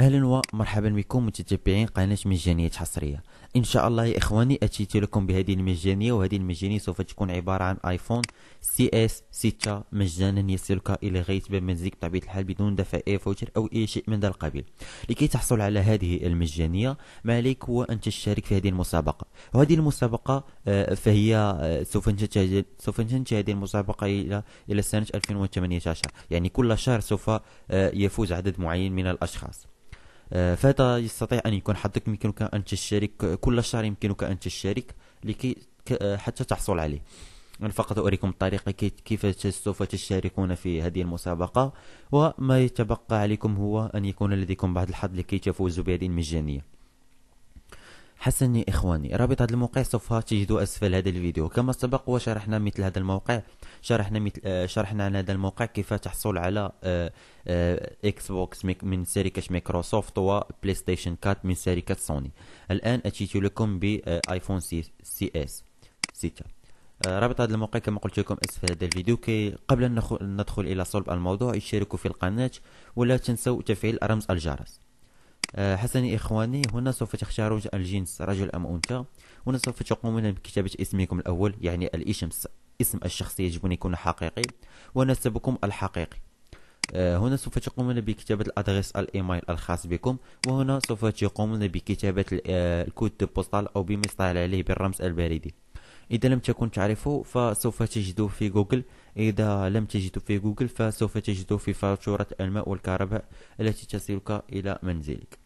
اهلا ومرحبا بكم متتبعين قناه مجانيه حصريه ان شاء الله يا اخواني اتيت لكم بهذه المجانيه وهذه المجانيه سوف تكون عباره عن ايفون سي اس 6 مجانا يصلك الى غايه باب منزلك بطبيعه الحال بدون دفع اي فوتر او اي شيء من ذا القبيل لكي تحصل على هذه المجانيه ما عليك هو ان تشترك في هذه المسابقه وهذه المسابقه آه، فهي آه، سوف تنتهي سوف تنتهي هذه المسابقه الى الى سنه 2018 يعني كل شهر سوف آه، يفوز عدد معين من الاشخاص آه، فهذا يستطيع ان يكون حظك يمكنك ان تشترك آه، كل شهر يمكنك ان تشترك لكي آه، حتى تحصل عليه أنا فقط أريكم الطريقة كيف سوف تشاركون في هذه المسابقة وما يتبقى عليكم هو أن يكون لديكم بعض الحظ لكي تفوزوا بهذه المجانية حسني إخواني رابط هذا الموقع سوف تجدوا أسفل هذا الفيديو كما سبق وشرحنا مثل هذا الموقع شرحنا مثل آه، شرحنا عن هذا الموقع كيف تحصل على اكس آه، آه، بوكس من شركة مايكروسوفت وبلاي ستيشن 4 من شركة سوني الآن أتيت لكم بآيفون سي, سي اس 6 رابط هذا الموقع كما قلت لكم اسفل هذا الفيديو كي قبل ان ندخل الى صلب الموضوع اشتركوا في القناه ولا تنسوا تفعيل رمز الجرس آه، حسني إخواني هنا سوف تختارون الجنس رجل أم أنثى هنا سوف تقومون بكتابة اسمكم الأول يعني الاسم اسم الشخصية يجب أن يكون حقيقي ونسبكم الحقيقي آه، هنا سوف تقومون بكتابة الأدريس الإيميل الخاص بكم وهنا سوف تقومون بكتابة آه، الكود بوستال أو بمصطلح عليه بالرمز البريدي اذا لم تكن تعرفه فسوف تجده في جوجل اذا لم تجده في جوجل فسوف تجده في فاتوره الماء والكهرباء التي تصلك الى منزلك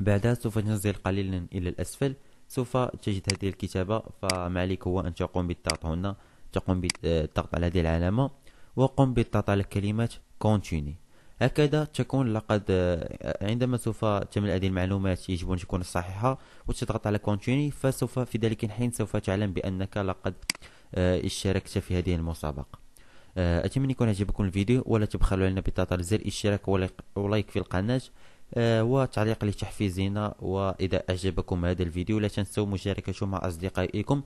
بعدها سوف تنزل قليلا الى الاسفل سوف تجد هذه الكتابه فما عليك هو ان تقوم بالضغط هنا تقوم بالضغط على هذه العلامه وقم بالضغط على كلمه continue هكذا تكون لقد آه، عندما سوف تملأ هذه المعلومات يجب أن تكون صحيحة وتضغط على كونتيني فسوف في ذلك الحين سوف تعلم بأنك لقد آه، اشتركت في هذه المسابقة آه، أتمنى يكون عجبكم الفيديو ولا تبخلوا علينا بضغط زر الاشتراك ولايك في القناة وتعليق لتحفيزنا وإذا أعجبكم هذا الفيديو لا تنسوا مشاركته مع أصدقائكم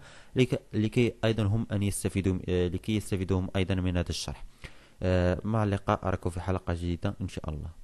لكي أيضا هم أن يستفيدوا لكي يستفيدوا أيضا من هذا الشرح آه، مع اللقاء أراكم في حلقة جديدة إن شاء الله